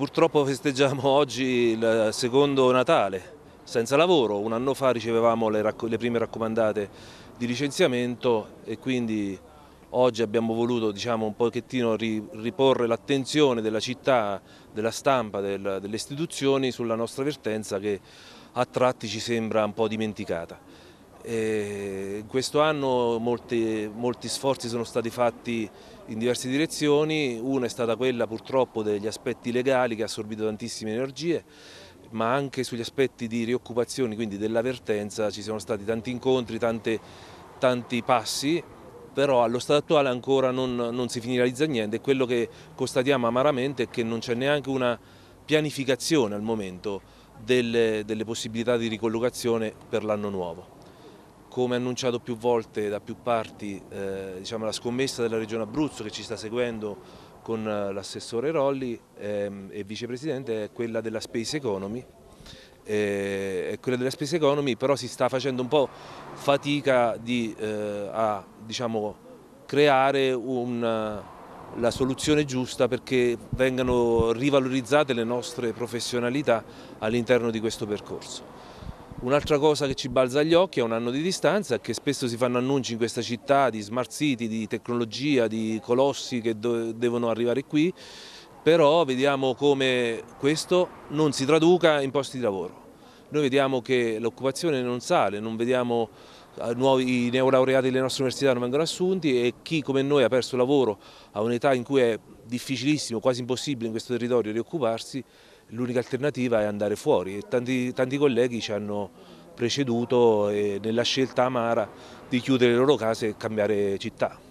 Purtroppo festeggiamo oggi il secondo Natale senza lavoro, un anno fa ricevevamo le, racco le prime raccomandate di licenziamento e quindi oggi abbiamo voluto diciamo, un pochettino riporre l'attenzione della città, della stampa, del, delle istituzioni sulla nostra vertenza che a tratti ci sembra un po' dimenticata. E questo anno molti, molti, sforzi sono stati fatti in diverse direzioni, una è stata quella purtroppo degli aspetti legali che ha assorbito tantissime energie, ma anche sugli aspetti di rioccupazione, quindi dell'avvertenza, ci sono stati tanti incontri, tante, tanti passi, però allo stato attuale ancora non, non si finalizza niente e quello che constatiamo amaramente è che non c'è neanche una pianificazione al momento delle, delle possibilità di ricollocazione per l'anno nuovo. Come annunciato più volte da più parti, eh, diciamo, la scommessa della Regione Abruzzo che ci sta seguendo con eh, l'assessore Rolli ehm, e vicepresidente è quella della Space Economy. Eh, è quella della Space Economy, però si sta facendo un po' fatica di, eh, a diciamo, creare un, eh, la soluzione giusta perché vengano rivalorizzate le nostre professionalità all'interno di questo percorso. Un'altra cosa che ci balza agli occhi a un anno di distanza è che spesso si fanno annunci in questa città di smart city, di tecnologia, di colossi che devono arrivare qui, però vediamo come questo non si traduca in posti di lavoro. Noi vediamo che l'occupazione non sale, non vediamo eh, nuovi neolaureati delle nostre università non vengono assunti e chi come noi ha perso lavoro a un'età in cui è difficilissimo, quasi impossibile in questo territorio rioccuparsi, l'unica alternativa è andare fuori e tanti, tanti colleghi ci hanno preceduto nella scelta amara di chiudere le loro case e cambiare città.